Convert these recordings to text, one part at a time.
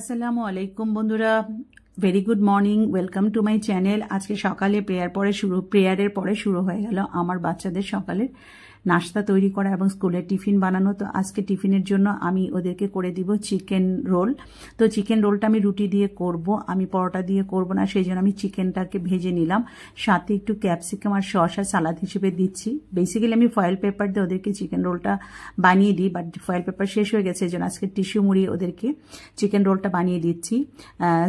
আসসালামু আলাইকুম বন্ধুরা very good morning welcome to my channel আজকে সকালে প্রেয়ার পরে শুরু প্রেয়ারের পরে শুরু হয়ে গেল আমার বাচ্চাদের সকালের নাস্তা তৈরি করা এবং স্কুলের টিফিন বানানো তো আজকে টিফিনের জন্য আমি ওদেরকে করে দিব চিকেন রোল তো চিকেন রোলটা আমি রুটি দিয়ে করব আমি পরোটা দিয়ে করব না সেই জন্য আমি চিকেনটাকে ভেজে নিলাম সাথে একটু ক্যাপসিকাম আর সস আর সালাদ হিসেবে দিচ্ছি বেসিক্যালি আমি ফয়েল পেপার দিয়ে ওদেরকে চিকেন রোলটা বানিয়ে দিই বাট ফয়েল পেপার শেষ হয়ে গেছে যেন জন্য আজকে টিস্যু মুড়ি ওদেরকে চিকেন রোলটা বানিয়ে দিচ্ছি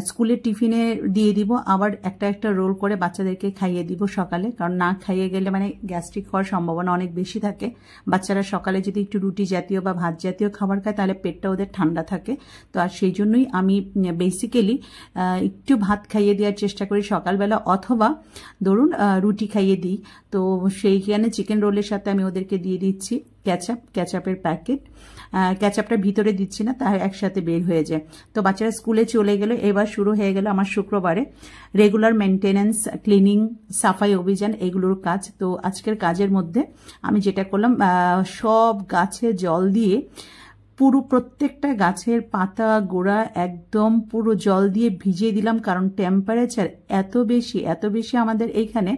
স্কুলের টিফিনে দিয়ে দিব আবার একটা একটা রোল করে বাচ্চাদেরকে খাইয়ে দিব সকালে কারণ না খাইয়ে গেলে মানে গ্যাস্ট্রিক হওয়ার সম্ভাবনা অনেক বেশি থাকে বাচ্চারা সকালে যদি একটু রুটি জাতীয় বা ভাত জাতীয় খাবার খায় তাহলে পেটটা ওদের ঠান্ডা থাকে তো আর সেই জন্যই আমি বেসিক্যালি একটু ভাত খাইয়ে দেওয়ার চেষ্টা করি সকালবেলা অথবা ধরুন রুটি খাইয়ে দিই তো সেইখানে চিকেন রোলের সাথে আমি ওদেরকে দিয়ে দিচ্ছি ক্যাচআপ ক্যাচআপের প্যাকেট ক্যাচআপটা ভিতরে দিচ্ছি না তার একসাথে বের হয়ে যায় তো বাচ্চারা স্কুলে চলে গেল এবার শুরু হয়ে গেল আমার শুক্রবারে রেগুলার মেনটেন্যান্স ক্লিনিং সাফাই অভিযান এগুলোর কাজ তো আজকের কাজের মধ্যে আমি যেটা করলাম সব গাছে জল দিয়ে পুরো প্রত্যেকটা গাছের পাতা গোড়া একদম পুরো জল দিয়ে ভিজিয়ে দিলাম কারণ টেম্পারেচার এত বেশি এত বেশি আমাদের এইখানে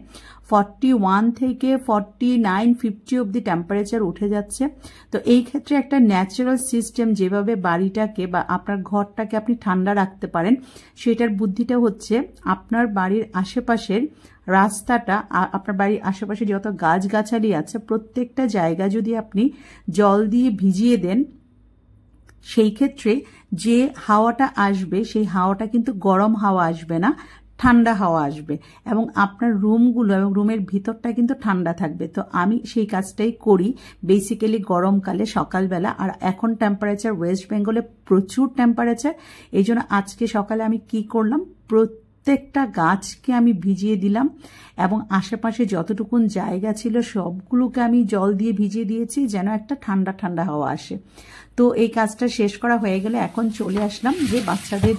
ফর্টি ওয়ান থেকে ফর্টি নাইন ফিফটি অবধি টেম্পারেচার উঠে যাচ্ছে তো এই ক্ষেত্রে একটা ন্যাচারাল সিস্টেম যেভাবে বাড়িটাকে বা আপনার ঘরটাকে আপনি ঠান্ডা রাখতে পারেন সেটার বুদ্ধিটা হচ্ছে আপনার বাড়ির আশেপাশের রাস্তাটা আপনার বাড়ির আশেপাশে যত গাছগাছালি আছে প্রত্যেকটা জায়গা যদি আপনি জল দিয়ে ভিজিয়ে দেন সেই ক্ষেত্রে যে হাওয়াটা আসবে সেই হাওয়াটা কিন্তু গরম হাওয়া আসবে না ঠান্ডা হাওয়া আসবে এবং আপনার রুমগুলো এবং রুমের ভিতরটা কিন্তু ঠান্ডা থাকবে তো আমি সেই কাজটাই করি বেসিক্যালি গরমকালে সকালবেলা আর এখন টেম্পারেচার ওয়েস্ট বেঙ্গলে প্রচুর টেম্পারেচার এই জন্য আজকে সকালে আমি কি করলাম প্রত্যেকটা গাছকে আমি ভিজিয়ে দিলাম এবং আশেপাশে যতটুকুন জায়গা ছিল সবগুলোকে আমি জল দিয়ে ভিজিয়ে দিয়েছি যেন একটা ঠান্ডা ঠান্ডা হাওয়া আসে তো এই কাজটা শেষ করা হয়ে গেলে এখন চলে আসলাম যে বাচ্চাদের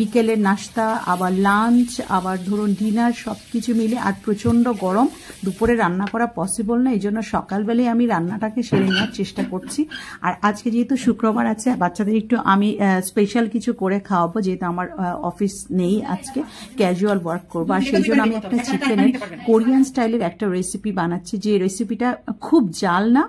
বিকেলের নাস্তা আবার লাঞ্চ আবার ধরুন ডিনার সব কিছু মিলে আর প্রচণ্ড গরম দুপুরে রান্না করা পসিবল না এই জন্য সকালবেলায় আমি রান্নাটাকে সেরে নেওয়ার চেষ্টা করছি আর আজকে যেহেতু শুক্রবার আছে বাচ্চাদের একটু আমি স্পেশাল কিছু করে খাওয়াবো যেহেতু আমার অফিস নেই আজকে ক্যাজুয়াল ওয়ার্ক করবো আর সেই জন্য আমি একটা চিকেনের কোরিয়ান স্টাইলের একটা রেসিপি বানাচ্ছি যে রেসিপিটা খুব জাল না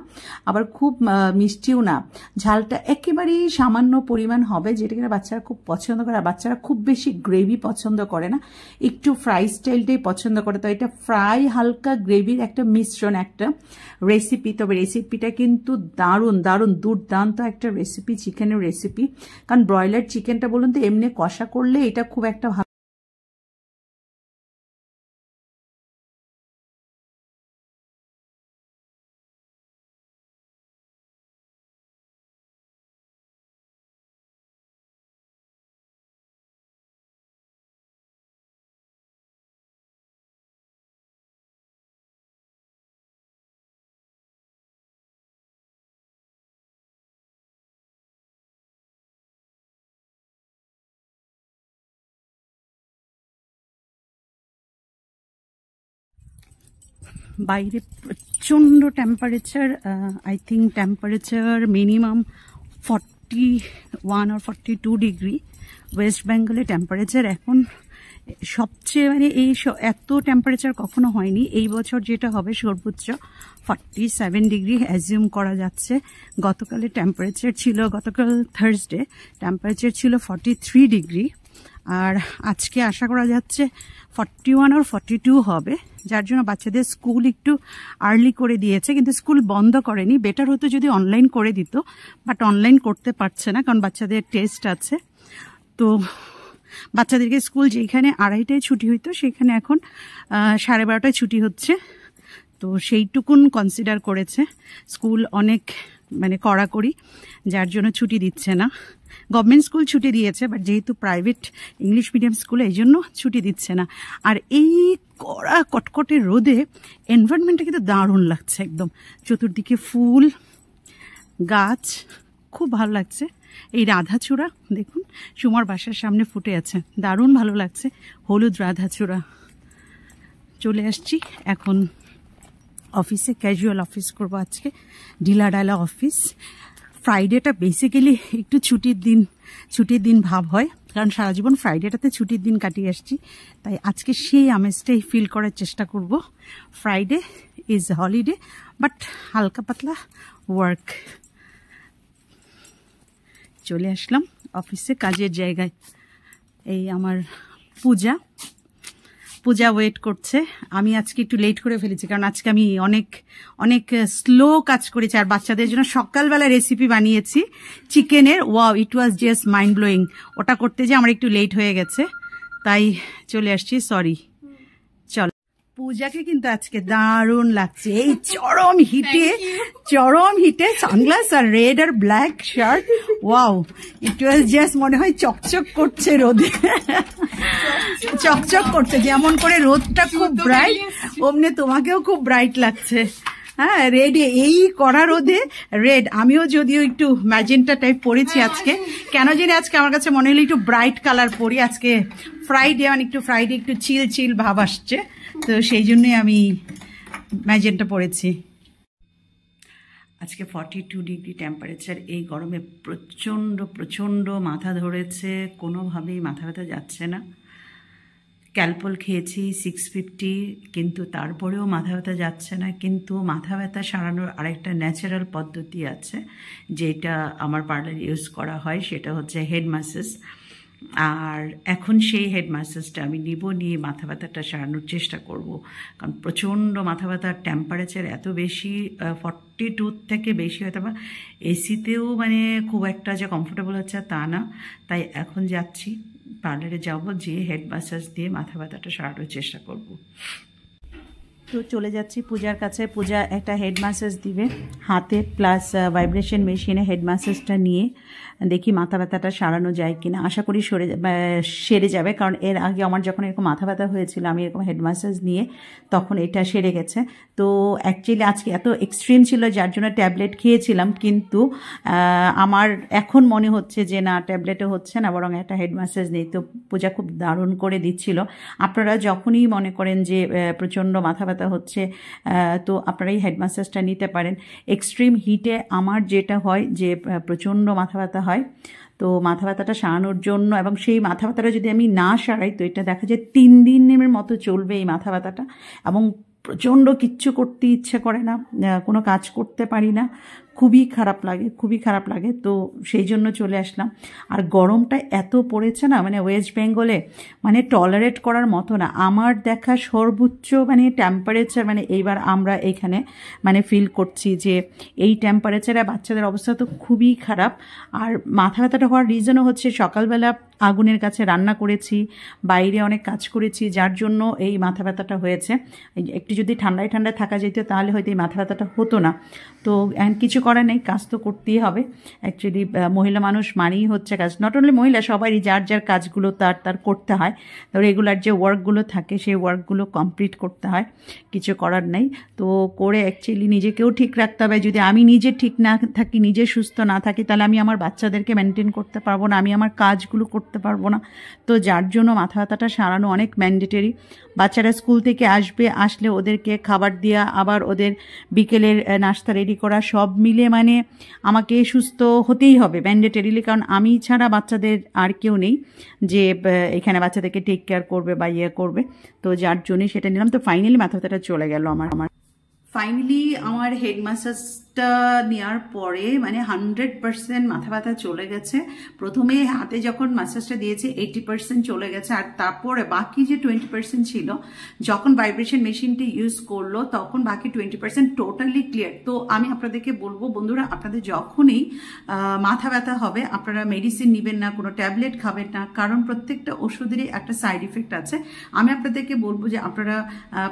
আবার খুব মিষ্টিও না ঝালটা একেবারেই সামান্য পরিমাণ হবে যেটা কিনা বাচ্চারা খুব পছন্দ করে আর বাচ্চারা খুব বেশি গ্রেভি পছন্দ করে না একটু ফ্রাই স্টাইলটাই পছন্দ করে তো এটা ফ্রাই হালকা গ্রেভির একটা মিশ্রণ একটা রেসিপি তবে রেসিপিটা কিন্তু দারুণ দারুণ দুর্দান্ত একটা রেসিপি চিকেনের রেসিপি কারণ ব্রয়লার চিকেনটা বলুন তো এমনি কষা করলে এটা খুব একটা বাইরে প্রচণ্ড temperature I think temperature minimum forty one আর ফর্টি টু ডিগ্রি ওয়েস্ট বেঙ্গলে টেম্পারেচার এখন সবচেয়ে মানে এই এত টেম্পারেচার কখনো হয়নি এই বছর যেটা হবে সর্বোচ্চ ফর্টি সেভেন ডিগ্রি অ্যাজিউম করা যাচ্ছে গতকালের টেম্পারেচার ছিল গতকাল থার্সডে টেম্পারেচার ছিল ফর্টি থ্রি ডিগ্রি আর আজকে আশা করা যাচ্ছে ফর্টি ওয়ান আর ফর্টি টু হবে যার জন্য বাচ্চাদের স্কুল একটু আর্লি করে দিয়েছে কিন্তু স্কুল বন্ধ করেনি বেটার হতো যদি অনলাইন করে দিত বাট অনলাইন করতে পারছে না কারণ বাচ্চাদের টেস্ট আছে তো বাচ্চাদেরকে স্কুল যেখানে আড়াইটায় ছুটি হইতো সেখানে এখন সাড়ে বারোটায় ছুটি হচ্ছে তো সেইটুকুন কনসিডার করেছে স্কুল অনেক মানে কড়াকড়ি যার জন্য ছুটি দিচ্ছে না গভর্নমেন্ট স্কুল ছুটি দিয়েছে বাট যেহেতু প্রাইভেট ইংলিশ মিডিয়াম স্কুলে এই জন্য ছুটি দিচ্ছে না আর এই কড়া কটকটে রোদে এনভায়রনমেন্টটা কিন্তু দারুণ লাগছে একদম চতুর্দিকে ফুল গাছ খুব ভালো লাগছে এই রাধাচূড়া দেখুন সুমার বাসার সামনে ফুটে আছে দারুণ ভালো লাগছে হলুদ রাধাচূড়া চলে আসছি এখন অফিসে ক্যাজুয়াল অফিস করবো আজকে ডিলাডালা অফিস ফ্রাইডেটা বেসিক্যালি একটু ছুটির দিন ছুটির দিন ভাব হয় কারণ সারা জীবন ফ্রাইডেটাতে ছুটির দিন কাটিয়ে আসছি তাই আজকে সেই আমেজটাই ফিল করার চেষ্টা করব ফ্রাইডে ইজ হলিডে বাট হালকা পাতলা ওয়ার্ক চলে আসলাম অফিসে কাজের জায়গায় এই আমার পূজা পূজা ওয়েট করছে আমি আজকে একটু লেট করে ফেলেছি কারণ আজকে আমি অনেক অনেক স্লো কাজ করেছি আর বাচ্চাদের জন্য সকালবেলা রেসিপি বানিয়েছি চিকেনের wow it was just mind blowing ওটা করতে যে আমার একটু লেট হয়ে গেছে তাই চলে আসছি সরি পূজাকে কিন্তু আজকে দারুণ লাগছে এই চরম হিটে চরম হিটে সানগ্লাস আর রেড আর black shirt wow it was just মনে হয় চকচক করছে রোদে চকচক করছে যেমন করে রোদটা খুব ব্রাইট অমনে তোমাকেও খুব ব্রাইট লাগছে হ্যাঁ রেড এই করা রোদে রেড আমিও যদিও একটু ম্যাজেন্টা টাইপ পরেছি হ্যাঁ, আজকে হ্যাঁ, হ্যাঁ। কেন জানি আজকে আমার কাছে মনে হলো একটু ব্রাইট কালার পরি আজকে ফ্রাইডে মানে একটু ফ্রাইডে একটু চিল চিল ভাব আসছে তো সেই জন্যই আমি ম্যাজেন্টা পরেছি আজকে ফর্টি টু ডিগ্রি টেম্পারেচার এই গরমে প্রচণ্ড প্রচণ্ড মাথা ধরেছে কোনোভাবেই মাথা ব্যথা যাচ্ছে না ক্যালপল খেয়েছি সিক্স ফিফটি কিন্তু তারপরেও মাথা ব্যথা যাচ্ছে না কিন্তু মাথা ব্যথা সারানোর আরেকটা ন্যাচারাল পদ্ধতি আছে যেটা আমার পার্লার ইউজ করা হয় সেটা হচ্ছে হেড মাসেস আর এখন সেই হেড আমি নিব নিয়ে মাথা ব্যথাটা সারানোর চেষ্টা করব কারণ প্রচণ্ড মাথা ব্যথার টেম্পারেচার এত বেশি ফর্টি টু থেকে বেশি হয়তো বা এসিতেও মানে খুব একটা যে কমফোর্টেবল হচ্ছে তা না তাই এখন যাচ্ছি পার্লারে যাব যে হেড ম্যাসাজ দিয়ে মাথা ব্যথাটা সারানোর চেষ্টা করব তো চলে যাচ্ছি পূজার কাছে পূজা একটা হেড ম্যাসেজ দিবে হাতে প্লাস ভাইব্রেশন মেশিনে হেড ম্যাসেজটা নিয়ে দেখি মাথা ব্যথাটা সারানো যায় কিনা আশা করি সরে সেরে যাবে কারণ এর আগে আমার যখন এরকম মাথা ব্যথা হয়েছিল আমি এরকম হেড মাসাজ নিয়ে তখন এটা সেরে গেছে তো অ্যাকচুয়ালি আজকে এত এক্সট্রিম ছিল যার জন্য ট্যাবলেট খেয়েছিলাম কিন্তু আমার এখন মনে হচ্ছে যে না ট্যাবলেটও হচ্ছে না বরং একটা হেড মাসাজ নেই তো পূজা খুব দারুণ করে দিচ্ছিল আপনারা যখনই মনে করেন যে প্রচণ্ড মাথা ব্যথা হচ্ছে তো আপনারা এই হেড মাসাজটা নিতে পারেন এক্সট্রিম হিটে আমার যেটা হয় যে প্রচণ্ড মাথা ব্যথা হয় হয় তো মাথা ব্যথাটা সারানোর জন্য এবং সেই মাথা ব্যথাটা যদি আমি না সারাই তো এটা দেখা যায় তিন দিনের মতো চলবে এই মাথা ব্যথাটা এবং প্রচণ্ড কিচ্ছু করতে ইচ্ছে করে না কোনো কাজ করতে পারি না খুবই খারাপ লাগে খুবই খারাপ লাগে তো সেই জন্য চলে আসলাম আর গরমটা এত পড়েছে না মানে ওয়েস্ট বেঙ্গলে মানে টলারেট করার মতো না আমার দেখা সর্বোচ্চ মানে টেম্পারেচার মানে এইবার আমরা এখানে মানে ফিল করছি যে এই টেম্পারেচারে বাচ্চাদের অবস্থা তো খুবই খারাপ আর মাথা ব্যথাটা হওয়ার রিজনও হচ্ছে সকালবেলা আগুনের কাছে রান্না করেছি বাইরে অনেক কাজ করেছি যার জন্য এই মাথা ব্যথাটা হয়েছে একটু যদি ঠান্ডায় ঠান্ডায় থাকা যেত তাহলে হয়তো এই মাথা ব্যথাটা হতো না তো অ্যান্ড কিছু করার নেই কাজ তো করতেই হবে অ্যাকচুয়ালি মহিলা মানুষ মানেই হচ্ছে কাজ নট অনলি মহিলা সবারই যার যার কাজগুলো তার তার করতে হয় তো রেগুলার যে ওয়ার্কগুলো থাকে সেই ওয়ার্কগুলো কমপ্লিট করতে হয় কিছু করার নেই তো করে অ্যাকচুয়ালি নিজেকেও ঠিক রাখতে হবে যদি আমি নিজে ঠিক না থাকি নিজে সুস্থ না থাকি তাহলে আমি আমার বাচ্চাদেরকে মেনটেন করতে পারবো না আমি আমার কাজগুলো করতে পারবো না তো যার জন্য মাথা ব্যথাটা সারানো অনেক ম্যান্ডেটরি বাচ্চারা স্কুল থেকে আসবে আসলে ওদেরকে খাবার দেওয়া আবার ওদের বিকেলের নাস্তা রেডি করা সব মিল শরীরে মানে আমাকে সুস্থ হতেই হবে ম্যান্ডেটারিলি কারণ আমি ছাড়া বাচ্চাদের আর কেউ নেই যে এখানে বাচ্চাদেরকে টেক কেয়ার করবে বা ইয়ে করবে তো যার জন্যই সেটা নিলাম তো ফাইনালি মাথা চলে গেল আমার আমার ফাইনালি আমার হেড টা নেওয়ার পরে মানে হান্ড্রেড পার্সেন্ট মাথা ব্যথা চলে গেছে প্রথমে হাতে যখন মাসাজটা দিয়েছে এইটি পার্সেন্ট চলে গেছে আর তারপরে বাকি যে টোয়েন্টি পার্সেন্ট ছিল যখন ভাইব্রেশন মেশিনটি ইউজ করলো তখন বাকি টোয়েন্টি পার্সেন্ট টোটালি ক্লিয়ার তো আমি আপনাদেরকে বলবো বন্ধুরা আপনাদের যখনই মাথা ব্যথা হবে আপনারা মেডিসিন নেবেন না কোনো ট্যাবলেট খাবেন না কারণ প্রত্যেকটা ওষুধেরই একটা সাইড ইফেক্ট আছে আমি আপনাদেরকে বলবো যে আপনারা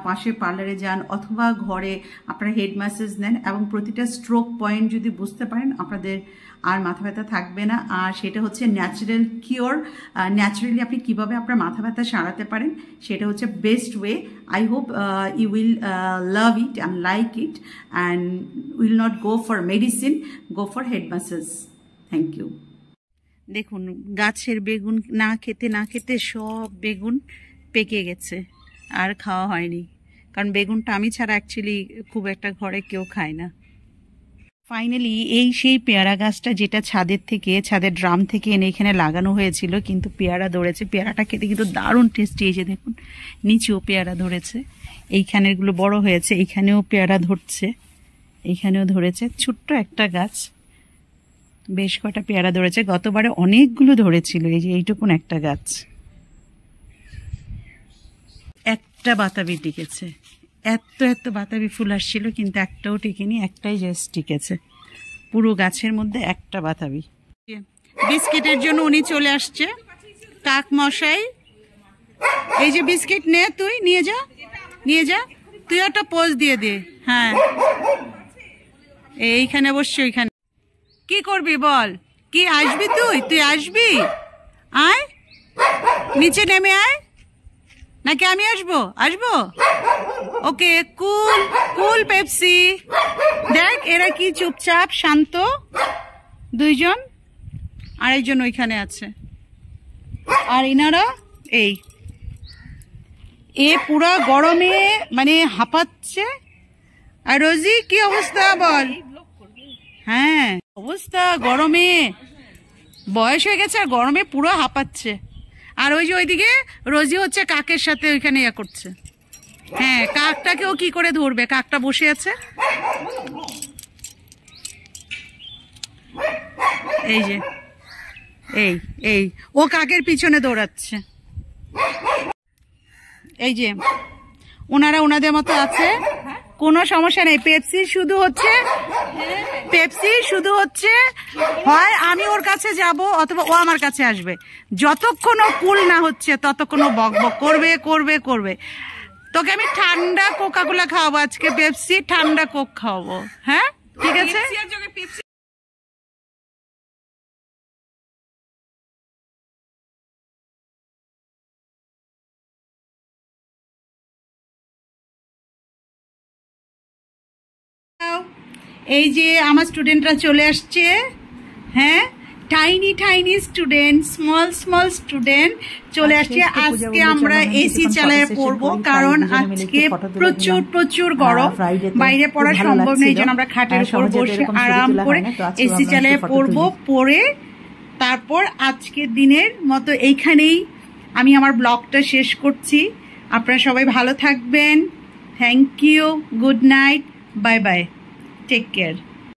পাশের পার্লারে যান অথবা ঘরে আপনারা হেড মাসেজ নেন এবং প্রতিটা স্ট্রোক পয়েন্ট যদি বুঝতে পারেন আপনাদের আর মাথা ব্যথা থাকবে না আর সেটা হচ্ছে ন্যাচারাল কিওর ন্যাচারালি আপনি কিভাবে আপনার মাথা ব্যথা সারাতে পারেন সেটা হচ্ছে best way I hope you will love it and like it and will not go for medicine go for head massage thank you দেখুন গাছের বেগুন না খেতে না খেতে সব বেগুন পেকে গেছে আর খাওয়া হয়নি কারণ বেগুনটা আমি ছাড়া অ্যাকচুয়ালি খুব একটা ঘরে কেউ খায় না ফাইনালি এই সেই পেয়ারা গাছটা যেটা ছাদের থেকে ছাদের ড্রাম থেকে এনে এখানে লাগানো হয়েছিল কিন্তু পেয়ারা ধরেছে পেয়ারাটা খেতে কিন্তু দারুণ টেস্টি এসে দেখুন নিচেও পেয়ারা ধরেছে এইখানেরগুলো বড় হয়েছে এইখানেও পেয়ারা ধরছে এইখানেও ধরেছে ছোট্ট একটা গাছ বেশ কটা পেয়ারা ধরেছে গতবারে অনেকগুলো ধরেছিল এই যে এইটুকুন একটা গাছ একটা বাতাবি টিকেছে এত এত বাতাবি ফুল আসছিল কিন্তু একটাও টিকেনি একটাই জাস্ট টিকেছে পুরো গাছের মধ্যে একটা বাতাবি বিস্কিটের জন্য উনি চলে আসছে কাক মশাই এই যে বিস্কিট নে তুই নিয়ে যা নিয়ে যা তুই একটা পোজ দিয়ে দে হ্যাঁ এইখানে অবশ্যই ওইখানে কি করবি বল কি আসবি তুই তুই আসবি আয় নিচে নেমে আয় নাকি আমি আসবো আসবো ওকে কুল কুল পেপসি দেখ এরা কি চুপচাপ শান্ত দুইজন আর একজন ওইখানে আছে আর ইনারা এই এ পুরা গরমে মানে হাঁপাচ্ছে আর রোজি কি অবস্থা বল হ্যাঁ অবস্থা গরমে বয়স হয়ে গেছে আর গরমে পুরো হাঁপাচ্ছে আর ওই যে ওইদিকে রোজি হচ্ছে কাকের সাথে ওইখানে ইয়া করছে হ্যাঁ কাকটাকে ও কি করে ধরবে কাকটা বসে আছে এই যে এই এই ও কাকের পিছনে দৌড়াচ্ছে এই যে ওনারা ওনাদের মতো আছে কোনো সমস্যা নেই পেপসি শুধু হচ্ছে পেপসি শুধু হচ্ছে হয় আমি ওর কাছে যাব অথবা ও আমার কাছে আসবে যতক্ষণ ও কুল না হচ্ছে ততক্ষণ ও বক বক করবে করবে করবে তোকে আমি ঠান্ডা কোকাগুলা খাওয়াবো আজকে পেপসি ঠান্ডা কোক খাওয়াবো হ্যাঁ ঠিক আছে এই যে আমার স্টুডেন্টরা চলে আসছে হ্যাঁ tiny tiny student small small student চলে আসছে আজকে আমরা এসি চালায় পড়বো কারণ আজকে প্রচুর প্রচুর হ্যাঁ, গরম বাইরে পড়া সম্ভব নেই যেন আমরা খাটের উপর বসে আরাম করে এসি চালায় পড়বো পরে তারপর আজকের দিনের মতো এইখানেই আমি আমার ব্লগটা শেষ করছি আপনারা সবাই ভালো থাকবেন thank you good night bye bye take care.